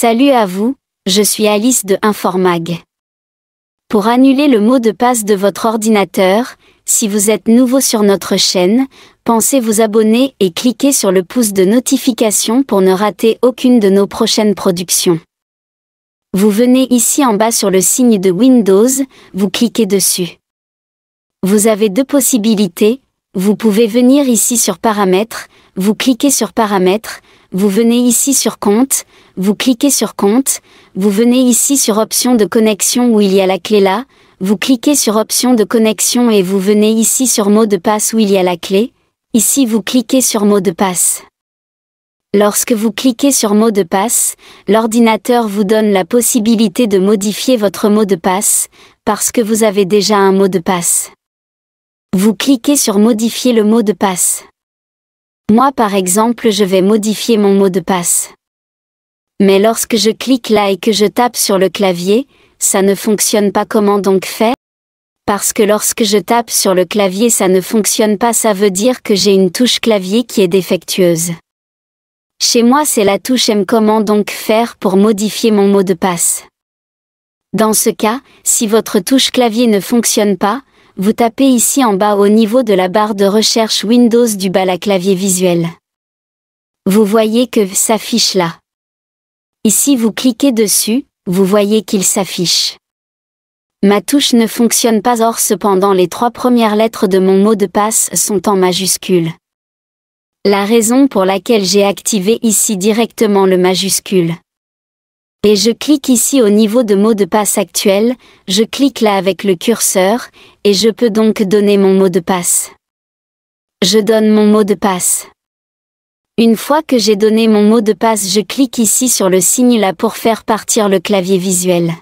Salut à vous, je suis Alice de Informag. Pour annuler le mot de passe de votre ordinateur, si vous êtes nouveau sur notre chaîne, pensez vous abonner et cliquez sur le pouce de notification pour ne rater aucune de nos prochaines productions. Vous venez ici en bas sur le signe de Windows, vous cliquez dessus. Vous avez deux possibilités, vous pouvez venir ici sur Paramètres, vous cliquez sur Paramètres, vous venez ici sur Compte, vous cliquez sur Compte, vous venez ici sur Option de connexion où il y a la clé là, vous cliquez sur Option de connexion et vous venez ici sur Mot de passe où il y a la clé, ici vous cliquez sur Mot de passe. Lorsque vous cliquez sur Mot de passe, l'ordinateur vous donne la possibilité de modifier votre mot de passe, parce que vous avez déjà un mot de passe. Vous cliquez sur Modifier le mot de passe. Moi par exemple je vais modifier mon mot de passe. Mais lorsque je clique là et que je tape sur le clavier, ça ne fonctionne pas comment donc faire Parce que lorsque je tape sur le clavier ça ne fonctionne pas ça veut dire que j'ai une touche clavier qui est défectueuse. Chez moi c'est la touche M comment donc faire pour modifier mon mot de passe Dans ce cas, si votre touche clavier ne fonctionne pas, vous tapez ici en bas au niveau de la barre de recherche Windows du bas à clavier visuel. Vous voyez que s'affiche là. Ici vous cliquez dessus, vous voyez qu'il s'affiche. Ma touche ne fonctionne pas or cependant les trois premières lettres de mon mot de passe sont en majuscule. La raison pour laquelle j'ai activé ici directement le majuscule. Et je clique ici au niveau de mot de passe actuel, je clique là avec le curseur, et je peux donc donner mon mot de passe. Je donne mon mot de passe. Une fois que j'ai donné mon mot de passe, je clique ici sur le signe là pour faire partir le clavier visuel.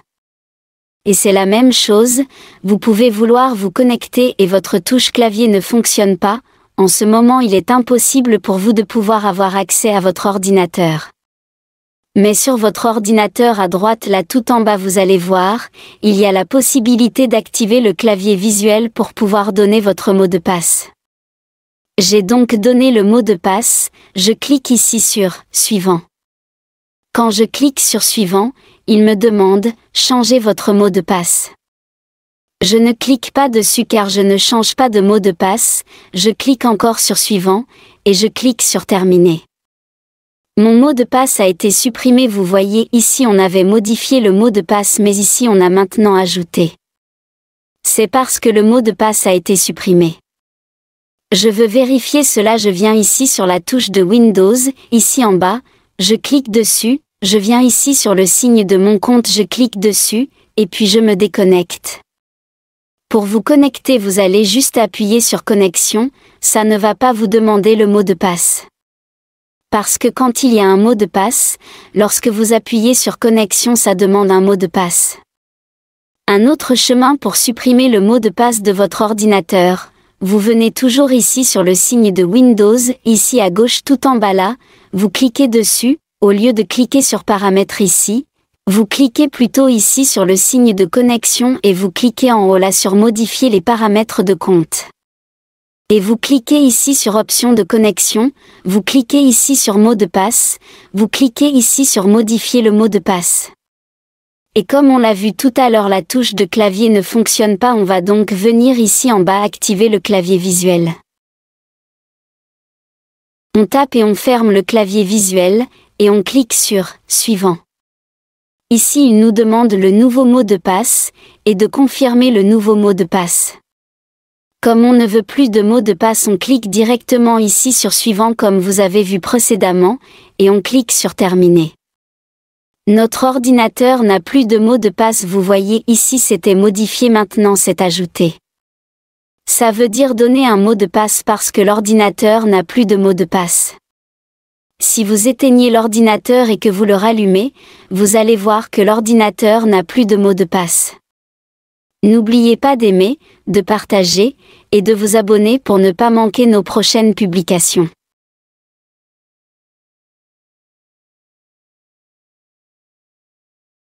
Et c'est la même chose, vous pouvez vouloir vous connecter et votre touche clavier ne fonctionne pas, en ce moment il est impossible pour vous de pouvoir avoir accès à votre ordinateur mais sur votre ordinateur à droite là tout en bas vous allez voir, il y a la possibilité d'activer le clavier visuel pour pouvoir donner votre mot de passe. J'ai donc donné le mot de passe, je clique ici sur « Suivant ». Quand je clique sur « Suivant », il me demande « Changez votre mot de passe ». Je ne clique pas dessus car je ne change pas de mot de passe, je clique encore sur « Suivant » et je clique sur « Terminer ». Mon mot de passe a été supprimé, vous voyez ici on avait modifié le mot de passe mais ici on a maintenant ajouté. C'est parce que le mot de passe a été supprimé. Je veux vérifier cela, je viens ici sur la touche de Windows, ici en bas, je clique dessus, je viens ici sur le signe de mon compte, je clique dessus, et puis je me déconnecte. Pour vous connecter, vous allez juste appuyer sur Connexion, ça ne va pas vous demander le mot de passe. Parce que quand il y a un mot de passe, lorsque vous appuyez sur connexion ça demande un mot de passe. Un autre chemin pour supprimer le mot de passe de votre ordinateur, vous venez toujours ici sur le signe de Windows, ici à gauche tout en bas là, vous cliquez dessus, au lieu de cliquer sur paramètres ici, vous cliquez plutôt ici sur le signe de connexion et vous cliquez en haut là sur modifier les paramètres de compte et vous cliquez ici sur Options de connexion, vous cliquez ici sur Mot de passe, vous cliquez ici sur Modifier le mot de passe. Et comme on l'a vu tout à l'heure, la touche de clavier ne fonctionne pas, on va donc venir ici en bas activer le clavier visuel. On tape et on ferme le clavier visuel, et on clique sur « Suivant ». Ici, il nous demande le nouveau mot de passe, et de confirmer le nouveau mot de passe. Comme on ne veut plus de mots de passe, on clique directement ici sur Suivant comme vous avez vu précédemment, et on clique sur Terminer. Notre ordinateur n'a plus de mots de passe, vous voyez ici c'était modifié, maintenant c'est ajouté. Ça veut dire donner un mot de passe parce que l'ordinateur n'a plus de mot de passe. Si vous éteignez l'ordinateur et que vous le rallumez, vous allez voir que l'ordinateur n'a plus de mot de passe. N'oubliez pas d'aimer, de partager et de vous abonner pour ne pas manquer nos prochaines publications.